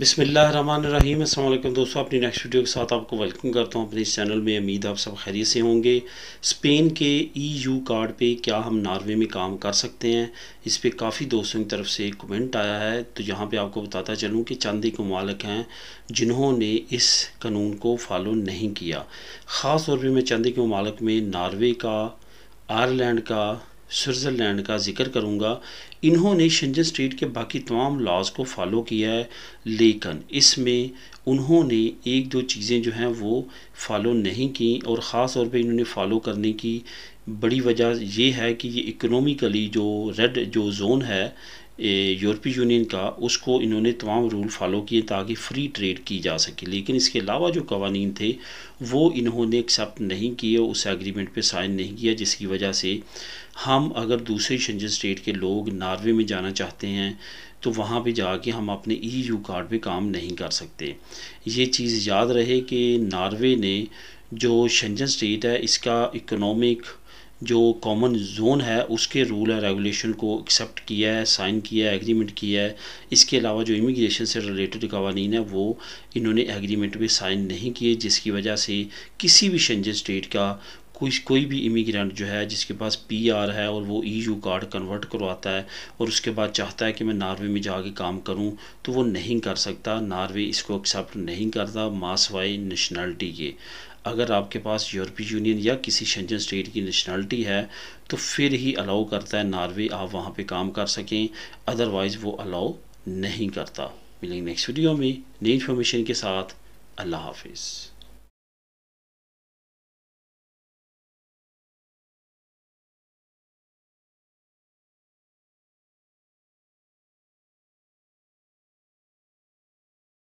बिसमीम अल्लाम दोस्तों अपनी नेक्स्ट वीडियो के साथ आपको वेलकम करता हूं अपने इस चैनल में उम्मीद आप सब खैरियत से होंगे स्पेन के ईयू e कार्ड पे क्या हम नॉर्वे में काम कर सकते हैं इस पर काफ़ी दोस्तों की तरफ से कमेंट आया है तो यहाँ पे आपको बताता चलूँ कि चंद एक ममालक हैं जिन्होंने इस कानून को फॉलो नहीं किया ख़ास तौर पर मैं चंद एक ममालक में नॉर्वे का आयरलैंड का स्विट्ज़रलैंड का जिक्र करूँगा इन्होंने शंजन स्ट्रीट के बाकी तमाम लॉज को फॉलो किया है लेकिन इसमें उन्होंने एक दो चीज़ें जो हैं वो फॉलो नहीं की और ख़ास तौर पे इन्होंने फॉलो करने की बड़ी वजह ये है कि ये इकोनॉमिकली जो रेड जो जोन है यूरोपीय यूनियन का उसको इन्होंने तमाम रूल फॉलो किए ताकि फ्री ट्रेड की जा सके लेकिन इसके अलावा जो कवानीन थे वो इन्होंने एक्सेप्ट नहीं किए उस एग्रीमेंट पे साइन नहीं किया जिसकी वजह से हम अगर दूसरे शंजन स्टेट के लोग नार्वे में जाना चाहते हैं तो वहाँ पे जाके हम अपने ईयू कार्ड पे काम नहीं कर सकते ये चीज़ याद रहे कि नार्वे ने जो शंजन स्टेट है इसका इकोनॉमिक जो कॉमन जोन है उसके रूल है रेगुलेशन को एक्सेप्ट किया है साइन किया है एग्रीमेंट किया है इसके अलावा जो इमिग्रेशन से रिलेटेड कवानीन है वो इन्होंने एग्रीमेंट में साइन नहीं किए जिसकी वजह से किसी भी शेंजन स्टेट का कुछ कोई भी इमिग्रेंट जो है जिसके पास पी आर है और वो ई यू कार्ड कन्वर्ट करवाता है और उसके बाद चाहता है कि मैं नार्वे में जाके काम करूं तो वो नहीं कर सकता नार्वे इसको एक्सेप्ट नहीं करता मासवाई नेशनलिटी के अगर आपके पास यूरोपीय यूनियन या किसी शंजन स्टेट की नेशनलिटी है तो फिर ही अलाउ करता है नार्वे आप वहाँ पर काम कर सकें अदरवाइज़ वो अलाउ नहीं करता मिलेंगे नेक्स्ट वीडियो में नई इन्फॉर्मेशन के साथ अल्लाह हाफिज़